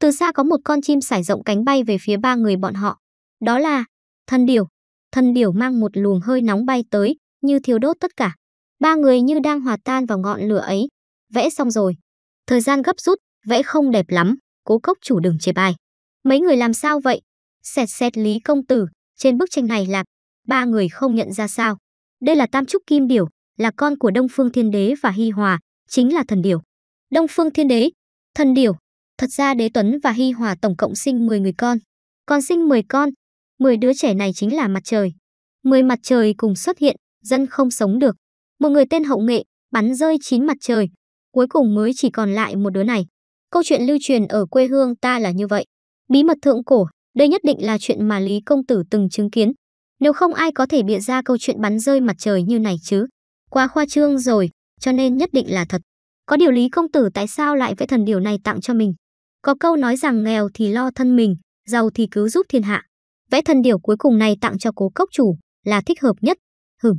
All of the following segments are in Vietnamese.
Từ xa có một con chim sải rộng cánh bay về phía ba người bọn họ. Đó là thân điểu. Thân điểu mang một luồng hơi nóng bay tới, như thiêu đốt tất cả. Ba người như đang hòa tan vào ngọn lửa ấy. Vẽ xong rồi. Thời gian gấp rút, vẽ không đẹp lắm, cố cốc chủ đừng chê bai. Mấy người làm sao vậy? Xẹt xẹt Lý Công Tử, trên bức tranh này là ba người không nhận ra sao. Đây là Tam Trúc Kim Điểu, là con của Đông Phương Thiên Đế và Hy Hòa, chính là thần điểu. Đông Phương Thiên Đế, thần điểu, Thật ra Đế Tuấn và Hi Hòa tổng cộng sinh 10 người con. Còn sinh 10 con, 10 đứa trẻ này chính là mặt trời. 10 mặt trời cùng xuất hiện, dân không sống được. Một người tên Hậu Nghệ bắn rơi 9 mặt trời, cuối cùng mới chỉ còn lại một đứa này. Câu chuyện lưu truyền ở quê hương ta là như vậy. Bí mật thượng cổ, đây nhất định là chuyện mà Lý Công Tử từng chứng kiến. Nếu không ai có thể bịa ra câu chuyện bắn rơi mặt trời như này chứ. Quá khoa trương rồi, cho nên nhất định là thật. Có điều Lý Công Tử tại sao lại vẽ thần điều này tặng cho mình? Có câu nói rằng nghèo thì lo thân mình, giàu thì cứu giúp thiên hạ. Vẽ thân điểu cuối cùng này tặng cho cố cốc chủ là thích hợp nhất. Hửm.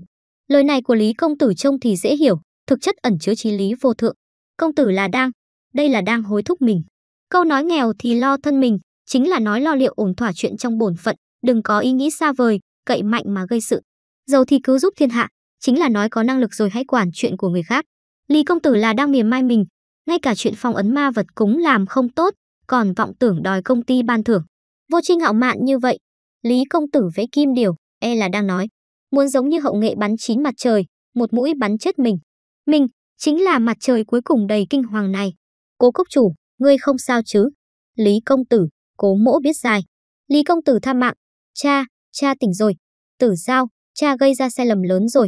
Lời này của Lý Công Tử trông thì dễ hiểu, thực chất ẩn chứa trí lý vô thượng. Công tử là đang, đây là đang hối thúc mình. Câu nói nghèo thì lo thân mình, chính là nói lo liệu ổn thỏa chuyện trong bổn phận, đừng có ý nghĩ xa vời, cậy mạnh mà gây sự. Giàu thì cứu giúp thiên hạ, chính là nói có năng lực rồi hãy quản chuyện của người khác. Lý công tử là đang mỉa mai mình, ngay cả chuyện phong ấn ma vật cúng làm không tốt còn vọng tưởng đòi công ty ban thưởng. Vô trinh hạo mạn như vậy, Lý Công Tử với Kim Điều, e là đang nói, muốn giống như hậu nghệ bắn chín mặt trời, một mũi bắn chết mình. Mình, chính là mặt trời cuối cùng đầy kinh hoàng này. Cố cốc chủ, ngươi không sao chứ? Lý Công Tử, cố mỗ biết dài. Lý Công Tử tha mạng, cha, cha tỉnh rồi. Tử giao, cha gây ra sai lầm lớn rồi.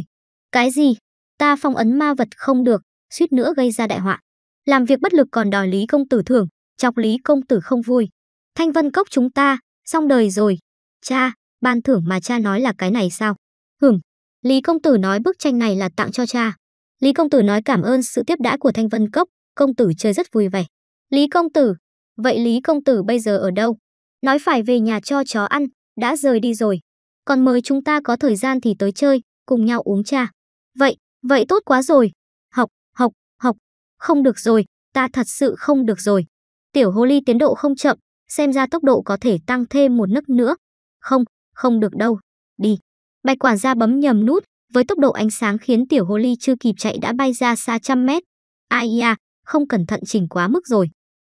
Cái gì? Ta phong ấn ma vật không được, suýt nữa gây ra đại họa. Làm việc bất lực còn đòi Lý Công Tử thưởng, chọc Lý Công Tử không vui. Thanh Vân Cốc chúng ta, xong đời rồi. Cha, ban thưởng mà cha nói là cái này sao? Hửm, Lý Công Tử nói bức tranh này là tặng cho cha. Lý Công Tử nói cảm ơn sự tiếp đãi của Thanh Vân Cốc, Công Tử chơi rất vui vẻ. Lý Công Tử, vậy Lý Công Tử bây giờ ở đâu? Nói phải về nhà cho chó ăn, đã rời đi rồi. Còn mời chúng ta có thời gian thì tới chơi, cùng nhau uống trà. Vậy, vậy tốt quá rồi. Học, học, học. Không được rồi, ta thật sự không được rồi. Tiểu hồ ly tiến độ không chậm, xem ra tốc độ có thể tăng thêm một nấc nữa. Không, không được đâu. Đi. Bạch quản gia bấm nhầm nút, với tốc độ ánh sáng khiến tiểu hồ ly chưa kịp chạy đã bay ra xa trăm mét. Ai à, không cẩn thận chỉnh quá mức rồi.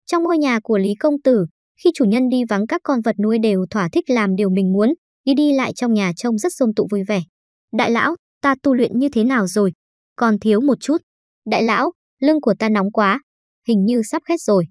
Trong ngôi nhà của Lý Công Tử, khi chủ nhân đi vắng các con vật nuôi đều thỏa thích làm điều mình muốn, đi đi lại trong nhà trông rất xôm tụ vui vẻ. Đại lão, ta tu luyện như thế nào rồi? Còn thiếu một chút. Đại lão, lưng của ta nóng quá. Hình như sắp khét rồi.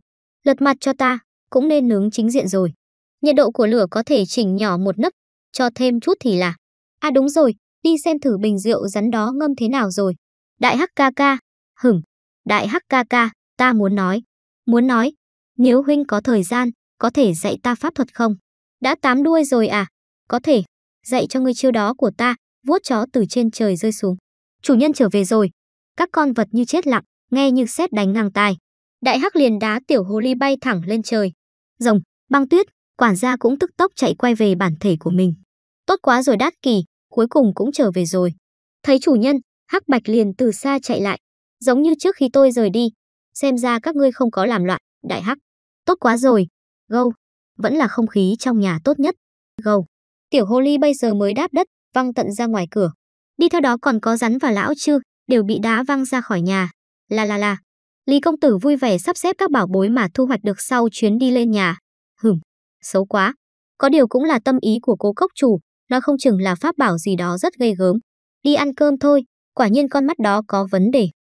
Lật mặt cho ta, cũng nên nướng chính diện rồi. Nhiệt độ của lửa có thể chỉnh nhỏ một nấc, cho thêm chút thì là. À đúng rồi, đi xem thử bình rượu rắn đó ngâm thế nào rồi. Đại hắc ca ca, hửm, đại hắc ca ca, ta muốn nói, muốn nói, nếu huynh có thời gian, có thể dạy ta pháp thuật không? Đã tám đuôi rồi à? Có thể, dạy cho ngươi chiêu đó của ta, vuốt chó từ trên trời rơi xuống. Chủ nhân trở về rồi. Các con vật như chết lặng, nghe như sét đánh ngang tai. Đại hắc liền đá tiểu hồ ly bay thẳng lên trời. Rồng, băng tuyết, quản gia cũng tức tốc chạy quay về bản thể của mình. Tốt quá rồi đát kỳ, cuối cùng cũng trở về rồi. Thấy chủ nhân, hắc bạch liền từ xa chạy lại. Giống như trước khi tôi rời đi, xem ra các ngươi không có làm loạn, đại hắc. Tốt quá rồi, gâu, vẫn là không khí trong nhà tốt nhất, gâu. Tiểu hồ ly bây giờ mới đáp đất, văng tận ra ngoài cửa. Đi theo đó còn có rắn và lão chư, đều bị đá văng ra khỏi nhà. La la la. Lý công tử vui vẻ sắp xếp các bảo bối mà thu hoạch được sau chuyến đi lên nhà. Hừm, xấu quá. Có điều cũng là tâm ý của cố cốc chủ, nó không chừng là pháp bảo gì đó rất gây gớm. Đi ăn cơm thôi, quả nhiên con mắt đó có vấn đề.